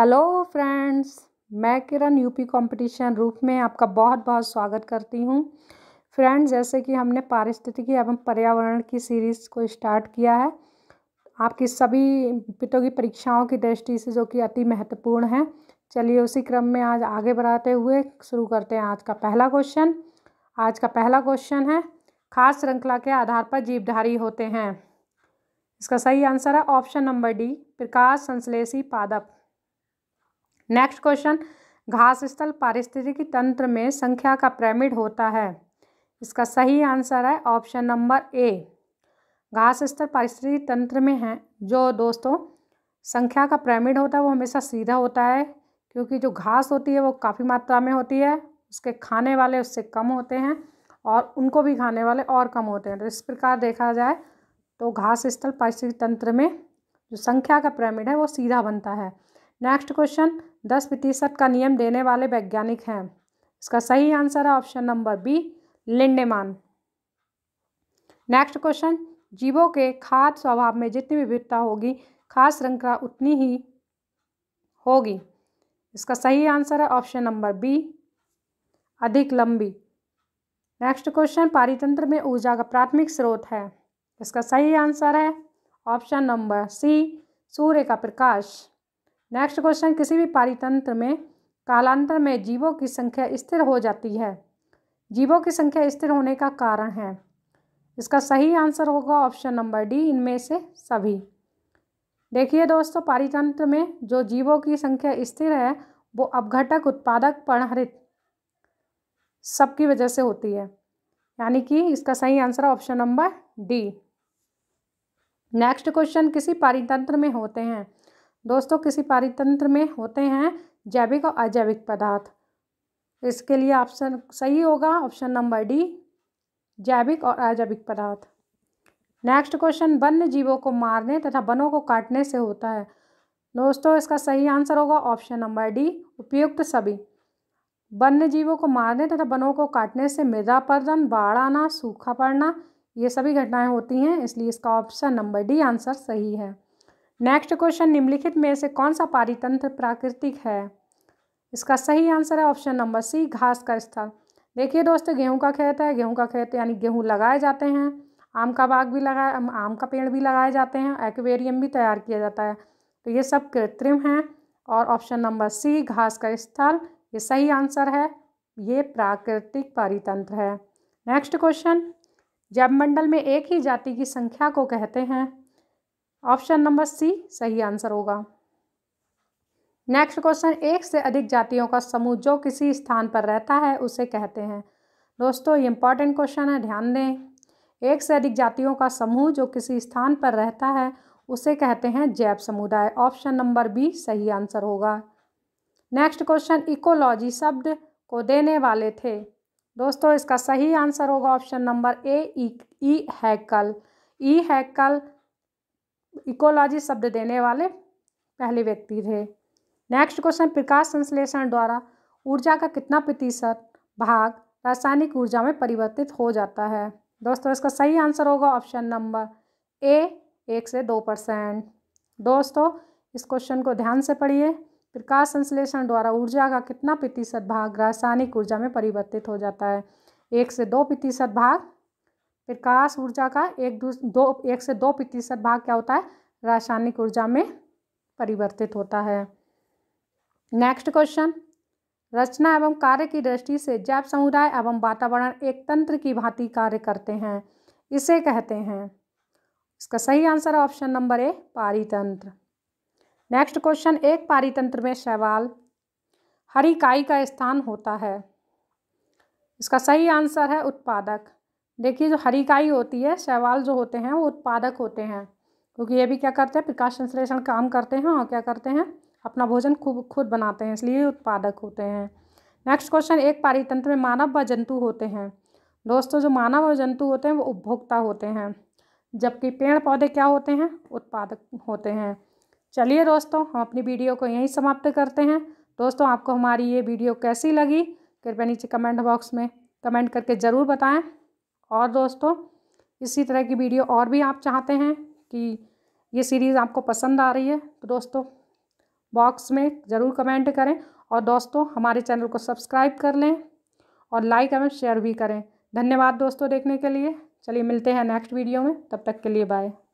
hello friends मैं किरण UP competition रूप में आपका बहुत बहुत स्वागत करती हूँ फ्रेंड्स जैसे कि हमने पारिस्थितिकी एवं पर्यावरण की सीरीज़ को स्टार्ट किया है आपकी सभी पिटों की परीक्षाओं की दृष्टि से जो कि अति महत्वपूर्ण है चलिए उसी क्रम में आज आगे बढ़ाते हुए शुरू करते हैं आज का पहला क्वेश्चन आज का पहला क्वेश्चन है खास श्रृंखला के आधार पर जीवधारी होते हैं इसका सही आंसर है ऑप्शन नंबर डी प्रकाश संश्लेषी पादप नेक्स्ट क्वेश्चन घास स्थल पारिस्थितिकी तंत्र में संख्या का पिरामिड होता है इसका सही आंसर है ऑप्शन नंबर ए घास स्थल पारिस्थितिकी तंत्र में है जो दोस्तों संख्या का पिरामिड होता है वो हमेशा सीधा होता है क्योंकि जो घास होती है वो काफ़ी मात्रा में होती है उसके खाने वाले उससे कम होते हैं और उनको भी खाने वाले और कम होते हैं तो इस प्रकार देखा जाए तो घास स्थल पारिस्थितिक तंत्र में जो संख्या का पिरामिड है वो सीधा बनता है नेक्स्ट क्वेश्चन दस प्रतिशत का नियम देने वाले वैज्ञानिक हैं इसका सही आंसर है option number B Lindeman next question जीवों के खाद स्वभाव में जितनी विविधता होगी खास श्रृंखला उतनी ही होगी इसका सही आंसर है ऑप्शन नंबर बी अधिक लंबी नेक्स्ट क्वेश्चन पारितंत्र में ऊर्जा का प्राथमिक स्रोत है इसका सही आंसर है ऑप्शन नंबर सी सूर्य का प्रकाश नेक्स्ट क्वेश्चन किसी भी पारितंत्र में कालांतर में जीवों की संख्या स्थिर हो जाती है जीवों की संख्या स्थिर होने का कारण है इसका सही आंसर होगा ऑप्शन नंबर डी इनमें से सभी देखिए दोस्तों पारितंत्र में जो जीवों की संख्या स्थिर है वो अपघटक उत्पादक प्रणहरित सब की वजह से होती है यानी कि इसका सही आंसर है option number D next question किसी पारितंत्र में होते हैं दोस्तों किसी पारितंत्र में होते हैं जैविक और अजैविक पदार्थ इसके लिए ऑप्शन सही होगा ऑप्शन नंबर डी जैविक और अजैविक पदार्थ नेक्स्ट क्वेश्चन वन्य जीवों को मारने तथा वनों को काटने से होता है दोस्तों इसका सही आंसर होगा ऑप्शन नंबर डी उपयुक्त सभी वन्य जीवों को मारने तथा वनों को काटने से मृदा पर्जन बाढ़ आना सूखा पड़ना ये सभी घटनाएं होती हैं इसलिए इसका ऑप्शन नंबर डी आंसर सही है नेक्स्ट क्वेश्चन निम्नलिखित में से कौन सा पारितंत्र प्राकृतिक है इसका सही आंसर है ऑप्शन नंबर सी घास का स्थल देखिए दोस्तों गेहूं का खेत है गेहूं का खेत यानी गेहूं लगाए जाते हैं आम का बाग भी लगाए आम का पेड़ भी लगाए जाते हैं एक्वेरियम भी तैयार किया जाता है तो ये सब कृत्रिम हैं और ऑप्शन नंबर सी घास का स्थल ये सही आंसर है ये प्राकृतिक पारितंत्र है नेक्स्ट क्वेश्चन जब मंडल में एक ही जाति की संख्या को कहते हैं ऑप्शन नंबर सी सही आंसर होगा नेक्स्ट क्वेश्चन एक से अधिक जातियों का समूह जो किसी स्थान पर रहता है उसे कहते हैं दोस्तों ये इंपॉर्टेंट क्वेश्चन है ध्यान दें एक से अधिक जातियों का समूह जो किसी स्थान पर रहता है उसे कहते हैं जैव समुदाय ऑप्शन नंबर बी सही आंसर होगा नेक्स्ट क्वेश्चन इकोलॉजी शब्द को देने वाले थे दोस्तों इसका सही आंसर होगा option number A E Haeckel E Haeckel ecology शब्द देने वाले पहले व्यक्ति थे नेक्स्ट क्वेश्चन प्रकाश संश्लेषण द्वारा ऊर्जा का कितना प्रतिशत भाग रासायनिक ऊर्जा में परिवर्तित हो जाता है दोस्तों इसका सही आंसर होगा ऑप्शन नंबर ए एक से दो परसेंट दोस्तों इस क्वेश्चन को ध्यान से पढ़िए प्रकाश संश्लेषण द्वारा ऊर्जा का कितना प्रतिशत भाग रासायनिक ऊर्जा में परिवर्तित हो जाता है एक से दो प्रतिशत भाग प्रकाश ऊर्जा का एक दो एक से दो प्रतिशत भाग क्या होता है रासायनिक ऊर्जा में परिवर्तित होता है नेक्स्ट क्वेश्चन रचना एवं कार्य की दृष्टि से जैव समुदाय एवं वातावरण एक तंत्र की भांति कार्य करते हैं इसे कहते हैं इसका सही आंसर है ऑप्शन नंबर ए पारितंत्र नेक्स्ट क्वेश्चन एक पारितंत्र में शैवाल हरिकाई का स्थान होता है इसका सही आंसर है उत्पादक देखिए जो हरिकाई होती है शैवाल जो होते हैं वो उत्पादक होते हैं क्योंकि ये भी क्या करते हैं प्रकाश संश्लेषण काम करते हैं और क्या करते हैं अपना भोजन खूब खुद बनाते हैं इसलिए उत्पादक होते हैं नेक्स्ट क्वेश्चन एक पारितंत्र में मानव व जंतु होते हैं दोस्तों जो मानव और जंतु होते हैं वो उपभोक्ता होते हैं जबकि पेड़ पौधे क्या होते हैं उत्पादक होते हैं चलिए दोस्तों हम अपनी वीडियो को यहीं समाप्त करते हैं दोस्तों आपको हमारी ये वीडियो कैसी लगी कृपया नीचे कमेंट बॉक्स में कमेंट करके ज़रूर बताएं और दोस्तों इसी तरह की वीडियो और भी आप चाहते हैं कि ये सीरीज़ आपको पसंद आ रही है तो दोस्तों बॉक्स में ज़रूर कमेंट करें और दोस्तों हमारे चैनल को सब्सक्राइब कर लें और लाइक एवं शेयर भी करें धन्यवाद दोस्तों देखने के लिए चलिए मिलते हैं नेक्स्ट वीडियो में तब तक के लिए बाय